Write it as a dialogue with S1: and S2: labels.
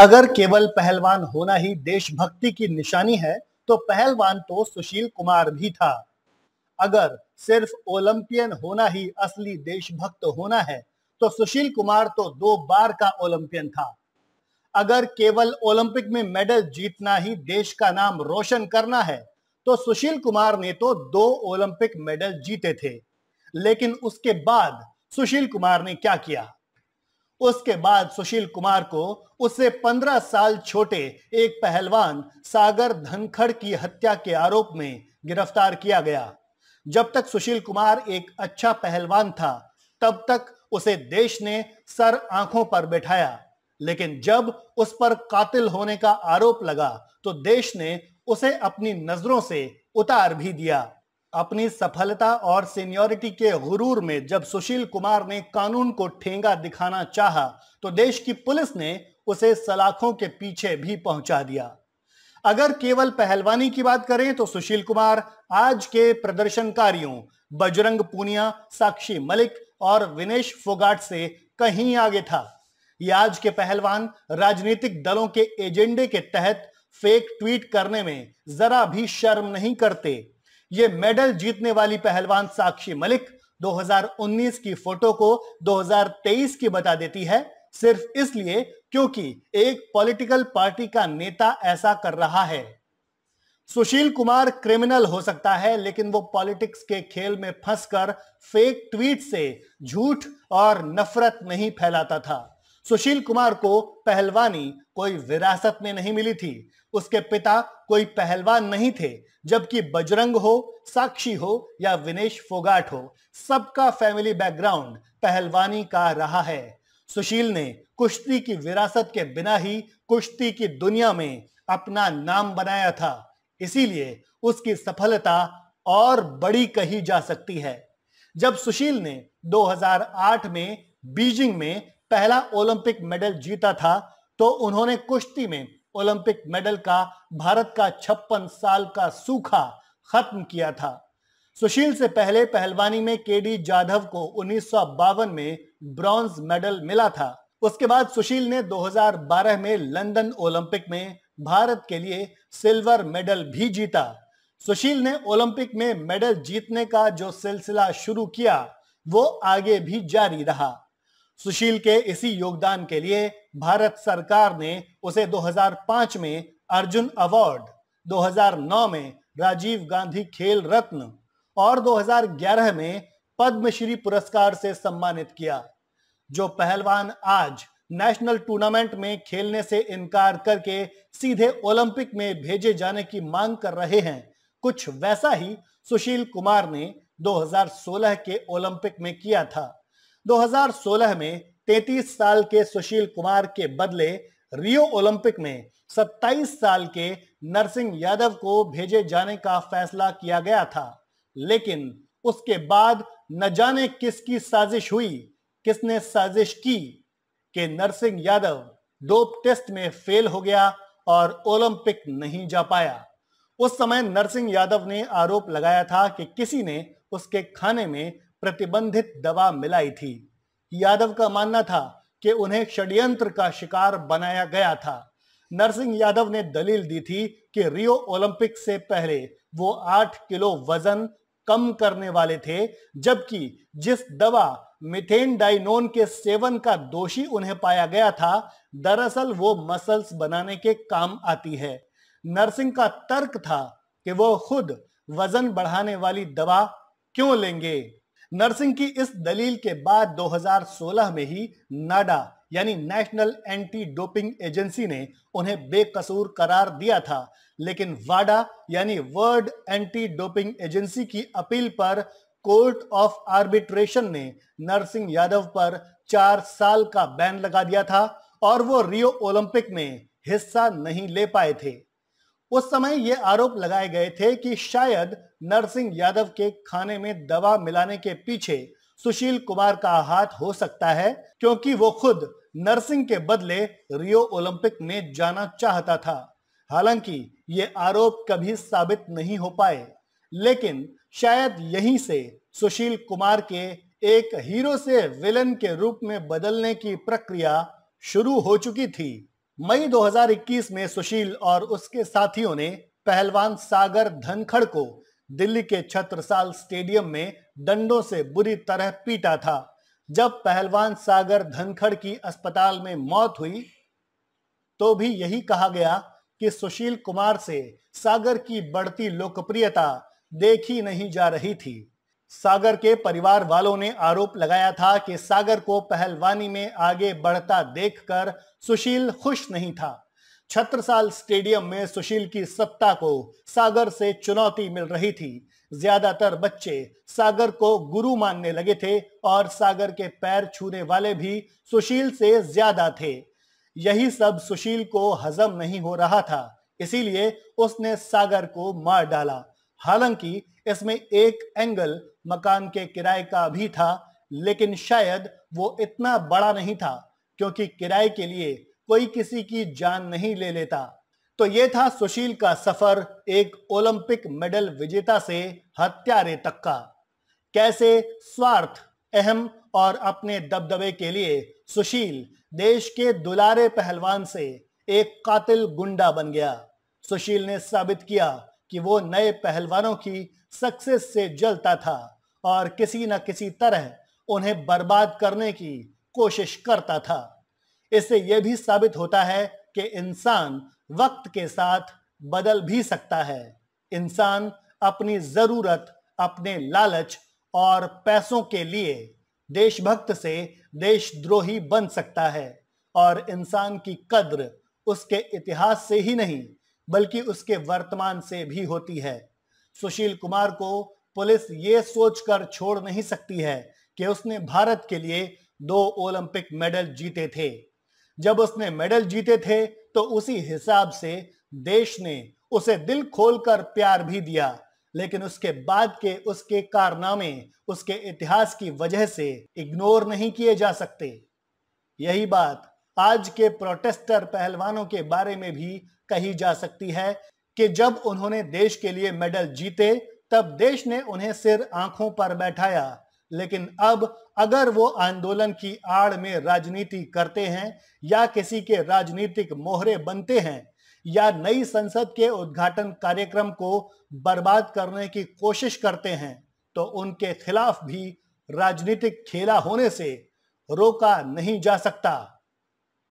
S1: अगर केवल पहलवान होना ही देशभक्ति की निशानी है तो पहलवान तो सुशील कुमार भी था अगर सिर्फ ओलंपियन होना ही असली देशभक्त होना है तो सुशील कुमार तो दो बार का ओलंपियन था अगर केवल ओलंपिक में मेडल जीतना ही देश का नाम रोशन करना है तो सुशील कुमार ने तो दो ओलंपिक मेडल जीते थे लेकिन उसके बाद सुशील कुमार ने क्या किया उसके बाद सुशील कुमार को उससे पंद्रह साल छोटे एक पहलवान सागर धनखड़ की हत्या के आरोप में गिरफ्तार किया गया जब तक सुशील कुमार एक अच्छा पहलवान था तब तक उसे देश ने सर आंखों पर बैठाया लेकिन जब उस पर कातिल होने का आरोप लगा तो देश ने उसे अपनी नजरों से उतार भी दिया अपनी सफलता और सीनियोरिटी के गुरूर में जब सुशील कुमार ने कानून को ठेंगा दिखाना चाहा तो देश की पुलिस ने उसे सलाखों के पीछे भी पहुंचा दिया अगर केवल पहलवानी की बात करें तो सुशील कुमार आज के प्रदर्शनकारियों बजरंग पूनिया साक्षी मलिक और विनेश फोगाट से कहीं आगे था यह आज के पहलवान राजनीतिक दलों के एजेंडे के तहत फेक ट्वीट करने में जरा भी शर्म नहीं करते ये मेडल जीतने वाली पहलवान साक्षी मलिक 2019 की फोटो को 2023 की बता देती है सिर्फ इसलिए क्योंकि एक पॉलिटिकल पार्टी का नेता ऐसा कर रहा है सुशील कुमार क्रिमिनल हो सकता है लेकिन वो पॉलिटिक्स के खेल में फंसकर फेक ट्वीट से झूठ और नफरत नहीं फैलाता था सुशील कुमार को पहलवानी कोई विरासत में नहीं मिली थी उसके पिता कोई पहलवान नहीं थे जबकि बजरंग हो साक्षी हो या विनेश फोगाट हो सबका फैमिली बैकग्राउंड पहलवानी का रहा है सुशील ने कुश्ती की विरासत के बिना ही कुश्ती की दुनिया में अपना नाम बनाया था इसीलिए उसकी सफलता और बड़ी कही जा सकती है जब सुशील ने 2008 में बीजिंग में पहला ओलंपिक मेडल जीता था तो उन्होंने कुश्ती में ओलंपिक मेडल का भारत का छप्पन साल का सूखा खत्म किया था सुशील से पहले पहलवानी में केडी जाधव को उन्नीस में ब्रॉन्ज मेडल मिला था उसके बाद सुशील ने 2012 में लंदन ओलंपिक में भारत के लिए सिल्वर मेडल भी जीता सुशील ने ओलंपिक में मेडल जीतने का जो सिलसिला शुरू किया वो आगे भी जारी रहा सुशील के इसी योगदान के लिए भारत सरकार ने उसे 2005 में अर्जुन अवार्ड 2009 में राजीव गांधी खेल रत्न और 2011 में पद्मश्री पुरस्कार से सम्मानित किया जो पहलवान आज नेशनल टूर्नामेंट में खेलने से इनकार करके सीधे ओलंपिक में भेजे जाने की मांग कर रहे हैं कुछ वैसा ही सुशील कुमार ने 2016 के ओलंपिक में किया था 2016 में 33 साल के सुशील कुमार के बदले रियो ओलंपिक में 27 साल के नरसिंह यादव को भेजे जाने का फैसला किया गया था लेकिन उसके बाद न जाने किसकी साजिश हुई किसने साजिश की कि नरसिंह यादव डोप टेस्ट में फेल हो गया और ओलंपिक नहीं जा पाया उस समय नरसिंह यादव ने आरोप लगाया था कि किसी ने उसके खाने में प्रतिबंधित दवा मिलाई थी यादव का मानना था कि उन्हें षड्यंत्र का शिकार बनाया गया था नरसिंह यादव ने दलील दी थी कि रियो ओलंपिक से पहले वो आठ किलो वजन कम करने वाले थे जबकि जिस दवा मिथेन डाइनोन के सेवन का दोषी उन्हें पाया गया था दरअसल वो मसल्स बनाने के काम आती है नरसिंह का तर्क था कि वो खुद वजन बढ़ाने वाली दवा क्यों लेंगे नर्सिंग की इस दलील के बाद 2016 में ही नाडा यानी नेशनल एंटी डोपिंग एजेंसी ने उन्हें बेकसूर करार दिया था लेकिन वाडा यानी वर्ल्ड एंटी डोपिंग एजेंसी की अपील पर कोर्ट ऑफ आर्बिट्रेशन ने नरसिंह यादव पर चार साल का बैन लगा दिया था और वो रियो ओलंपिक में हिस्सा नहीं ले पाए थे उस समय ये आरोप लगाए गए थे कि शायद नरसिंह यादव के खाने में दवा मिलाने के पीछे सुशील कुमार का हाथ हो सकता है क्योंकि वो खुद नरसिंह के बदले रियो ओलंपिक में जाना चाहता था हालांकि ये आरोप कभी साबित नहीं हो पाए लेकिन शायद यहीं से सुशील कुमार के एक हीरो से विलन के रूप में बदलने की प्रक्रिया शुरू हो चुकी थी मई 2021 में सुशील और उसके साथियों ने पहलवान सागर धनखड़ को दिल्ली के छत्रसाल स्टेडियम में डंडों से बुरी तरह पीटा था जब पहलवान सागर धनखड़ की अस्पताल में मौत हुई तो भी यही कहा गया कि सुशील कुमार से सागर की बढ़ती लोकप्रियता देखी नहीं जा रही थी सागर के परिवार वालों ने आरोप लगाया था कि सागर को पहलवानी में आगे बढ़ता देखकर सुशील खुश नहीं था छत्रसाल स्टेडियम में सुशील की सत्ता को सागर से चुनौती मिल रही थी ज्यादातर बच्चे सागर को गुरु मानने लगे थे और सागर के पैर छूने वाले भी सुशील से ज्यादा थे यही सब सुशील को हजम नहीं हो रहा था इसीलिए उसने सागर को मार डाला हालांकि इसमें एक एंगल मकान के किराए का भी था लेकिन शायद वो इतना बड़ा नहीं था क्योंकि किराए के लिए कोई किसी की जान नहीं ले लेता तो ये था सुशील का सफर एक ओलंपिक मेडल विजेता से हत्यारे तक का कैसे स्वार्थ अहम और अपने दबदबे के लिए सुशील देश के दुलारे पहलवान से एक कातिल गुंडा बन गया सुशील ने साबित किया कि वो नए पहलवानों की सक्सेस से जलता था और किसी न किसी तरह उन्हें बर्बाद करने की कोशिश करता था इससे यह भी साबित होता है कि इंसान वक्त के साथ बदल भी सकता है इंसान अपनी ज़रूरत अपने लालच और पैसों के लिए देशभक्त से देशद्रोही बन सकता है और इंसान की कद्र उसके इतिहास से ही नहीं बल्कि उसके वर्तमान से भी होती है सुशील कुमार को पुलिस ये सोचकर छोड़ नहीं सकती है कि उसने भारत के लिए दो ओलंपिक मेडल जीते थे जब उसने मेडल जीते थे तो उसी हिसाब से देश ने उसे दिल खोलकर प्यार भी दिया लेकिन उसके बाद के उसके कारनामे उसके इतिहास की वजह से इग्नोर नहीं किए जा सकते यही बात आज के प्रोटेस्टर पहलवानों के बारे में भी कही जा सकती है कि जब उन्होंने देश के लिए मेडल जीते तब देश ने उन्हें सिर आंखों पर बैठाया लेकिन अब अगर वो आंदोलन की आड़ में राजनीति करते हैं या किसी के राजनीतिक मोहरे बनते हैं या नई संसद के उद्घाटन कार्यक्रम को बर्बाद करने की कोशिश करते हैं तो उनके खिलाफ भी राजनीतिक खेला होने से रोका नहीं जा सकता